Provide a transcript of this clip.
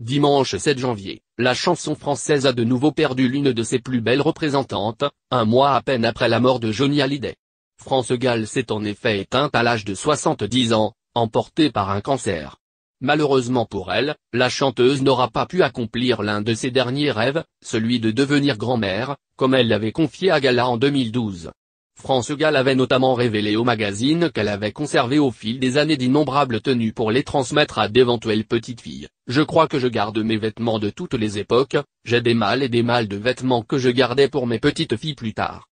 Dimanche 7 janvier, la chanson française a de nouveau perdu l'une de ses plus belles représentantes, un mois à peine après la mort de Johnny Hallyday. France Gall s'est en effet éteinte à l'âge de 70 ans, emportée par un cancer. Malheureusement pour elle, la chanteuse n'aura pas pu accomplir l'un de ses derniers rêves, celui de devenir grand-mère, comme elle l'avait confié à Gala en 2012. France Gall avait notamment révélé au magazine qu'elle avait conservé au fil des années d'innombrables tenues pour les transmettre à d'éventuelles petites filles. Je crois que je garde mes vêtements de toutes les époques, j'ai des mâles et des mâles de vêtements que je gardais pour mes petites filles plus tard.